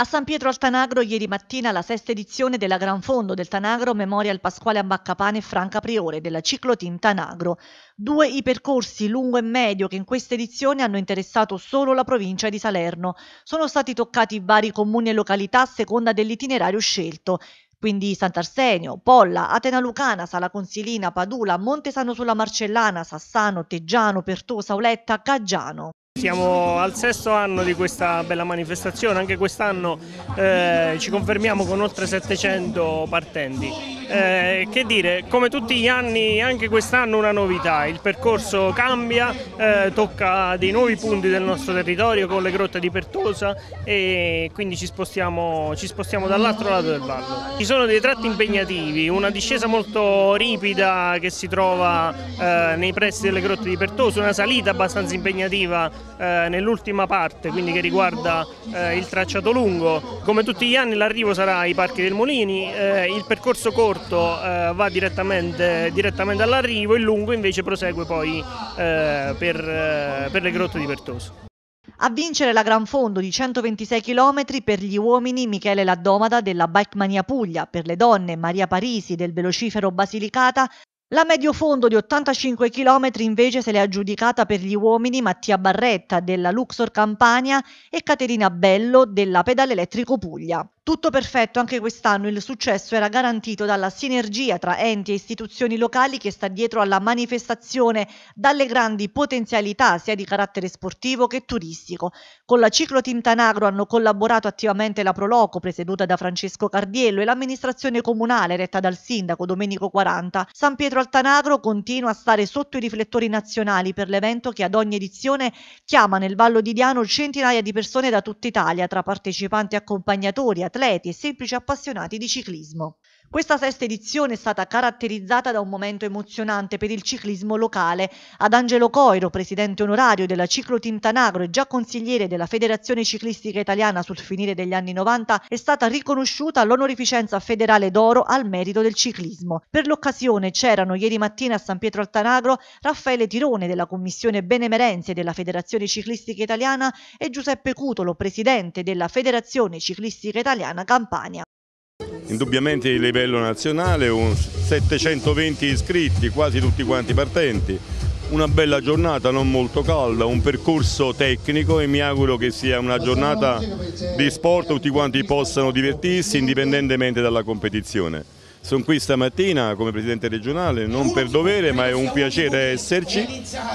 A San Pietro al Tanagro ieri mattina la sesta edizione della Gran Fondo del Tanagro Memorial Pasquale Ambaccapane e Franca Priore della Ciclotin Tanagro. Due i percorsi lungo e medio che in questa edizione hanno interessato solo la provincia di Salerno. Sono stati toccati vari comuni e località a seconda dell'itinerario scelto. Quindi Sant'Arsenio, Polla, Atena Lucana, Sala Consilina, Padula, Montesano sulla Marcellana, Sassano, Teggiano, Pertosa, Auletta, Caggiano. Siamo al sesto anno di questa bella manifestazione, anche quest'anno eh, ci confermiamo con oltre 700 partenti. Eh, che dire, come tutti gli anni anche quest'anno una novità, il percorso cambia, eh, tocca dei nuovi punti del nostro territorio con le grotte di Pertosa e quindi ci spostiamo, ci spostiamo dall'altro lato del vallo. Ci sono dei tratti impegnativi, una discesa molto ripida che si trova eh, nei pressi delle grotte di Pertosa, una salita abbastanza impegnativa eh, nell'ultima parte, quindi che riguarda eh, il tracciato lungo. Come tutti gli anni l'arrivo sarà ai parchi del Molini, eh, il percorso corto corto eh, va direttamente, direttamente all'arrivo, il lungo invece prosegue poi eh, per, eh, per le grotte di Pertoso. A vincere la Gran Fondo di 126 km per gli uomini Michele Laddomada della Bike Mania Puglia, per le donne Maria Parisi del velocifero Basilicata, la medio fondo di 85 km invece se l'è aggiudicata per gli uomini Mattia Barretta della Luxor Campania e Caterina Bello della Pedale Elettrico Puglia. Tutto perfetto anche quest'anno, il successo era garantito dalla sinergia tra enti e istituzioni locali che sta dietro alla manifestazione, dalle grandi potenzialità sia di carattere sportivo che turistico. Con la Ciclo Tintanagro hanno collaborato attivamente la Proloco, presieduta da Francesco Cardiello, e l'amministrazione comunale, retta dal sindaco Domenico 40. San Pietro Altanagro continua a stare sotto i riflettori nazionali per l'evento che ad ogni edizione chiama nel Vallo di Diano centinaia di persone da tutta Italia, tra partecipanti e accompagnatori, atleti, atleti e semplici appassionati di ciclismo. Questa sesta edizione è stata caratterizzata da un momento emozionante per il ciclismo locale. Ad Angelo Coiro, presidente onorario della Ciclo Tintanagro e già consigliere della Federazione Ciclistica Italiana sul finire degli anni 90, è stata riconosciuta l'onorificenza federale d'oro al merito del ciclismo. Per l'occasione c'erano ieri mattina a San Pietro Altanagro Raffaele Tirone della Commissione Benemerenze della Federazione Ciclistica Italiana e Giuseppe Cutolo, presidente della Federazione Ciclistica Italiana Campania indubbiamente di livello nazionale, 720 iscritti, quasi tutti quanti partenti, una bella giornata non molto calda, un percorso tecnico e mi auguro che sia una giornata di sport, tutti quanti possano divertirsi indipendentemente dalla competizione. Sono qui stamattina come presidente regionale, non per dovere ma è un piacere esserci,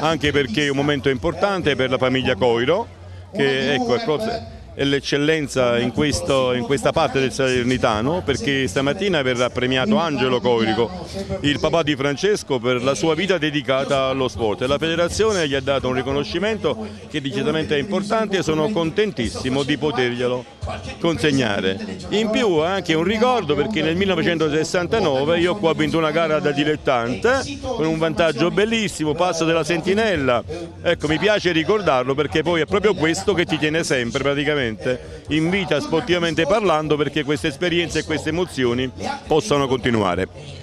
anche perché è un momento importante per la famiglia Coiro, che ecco, è qualcosa è l'eccellenza in, in, questa parte del Salernitano perché stamattina verrà premiato Angelo Coirico, il papà di Francesco per la sua vita dedicata allo sport e la federazione gli ha dato un riconoscimento che decisamente è importante e sono contentissimo di poterglielo consegnare. In più ha anche un ricordo perché nel 1969 io qua ho vinto una gara da dilettante con un vantaggio bellissimo, passo della sentinella, ecco mi piace ricordarlo perché poi è proprio questo che ti tiene sempre praticamente sicuramente in vita sportivamente parlando perché queste esperienze e queste emozioni possano continuare.